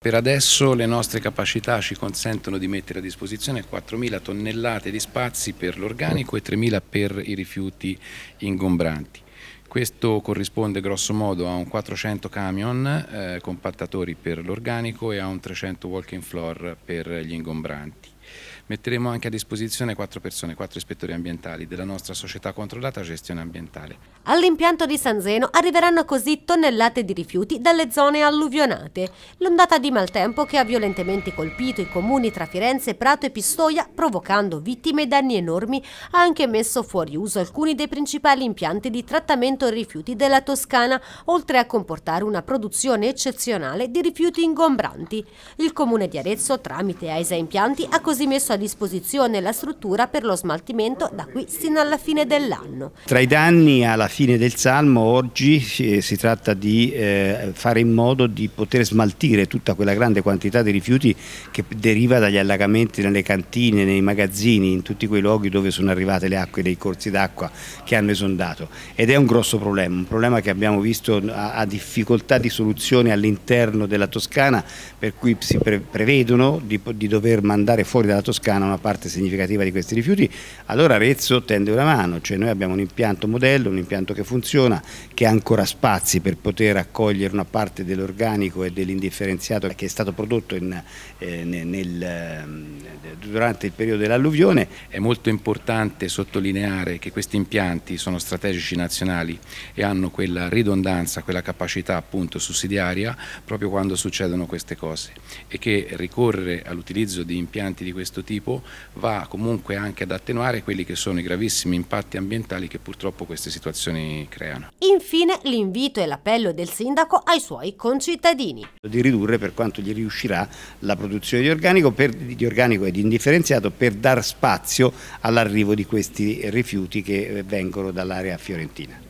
Per adesso le nostre capacità ci consentono di mettere a disposizione 4.000 tonnellate di spazi per l'organico e 3.000 per i rifiuti ingombranti. Questo corrisponde grosso modo a un 400 camion eh, compattatori per l'organico e a un 300 walking floor per gli ingombranti. Metteremo anche a disposizione quattro persone, quattro ispettori ambientali della nostra società controllata gestione ambientale. All'impianto di San Zeno arriveranno così tonnellate di rifiuti dalle zone alluvionate. L'ondata di maltempo che ha violentemente colpito i comuni tra Firenze, Prato e Pistoia, provocando vittime e danni enormi, ha anche messo fuori uso alcuni dei principali impianti di trattamento rifiuti della Toscana, oltre a comportare una produzione eccezionale di rifiuti ingombranti. Il comune di Arezzo, tramite AESA Impianti, ha così così messo a disposizione la struttura per lo smaltimento da qui sino alla fine dell'anno. Tra i danni alla fine del Salmo oggi si tratta di eh, fare in modo di poter smaltire tutta quella grande quantità di rifiuti che deriva dagli allagamenti nelle cantine, nei magazzini, in tutti quei luoghi dove sono arrivate le acque dei corsi d'acqua che hanno esondato ed è un grosso problema, un problema che abbiamo visto a difficoltà di soluzione all'interno della Toscana per cui si prevedono di dover mandare fuori della Toscana una parte significativa di questi rifiuti, allora Arezzo tende una mano, cioè noi abbiamo un impianto modello, un impianto che funziona, che ha ancora spazi per poter accogliere una parte dell'organico e dell'indifferenziato che è stato prodotto in, eh, nel, ehm, durante il periodo dell'alluvione. È molto importante sottolineare che questi impianti sono strategici nazionali e hanno quella ridondanza, quella capacità appunto sussidiaria proprio quando succedono queste cose e che ricorrere all'utilizzo di impianti di questo tipo va comunque anche ad attenuare quelli che sono i gravissimi impatti ambientali che purtroppo queste situazioni creano. Infine l'invito e l'appello del sindaco ai suoi concittadini. Di ridurre per quanto gli riuscirà la produzione di organico, per, di organico ed indifferenziato per dar spazio all'arrivo di questi rifiuti che eh, vengono dall'area fiorentina.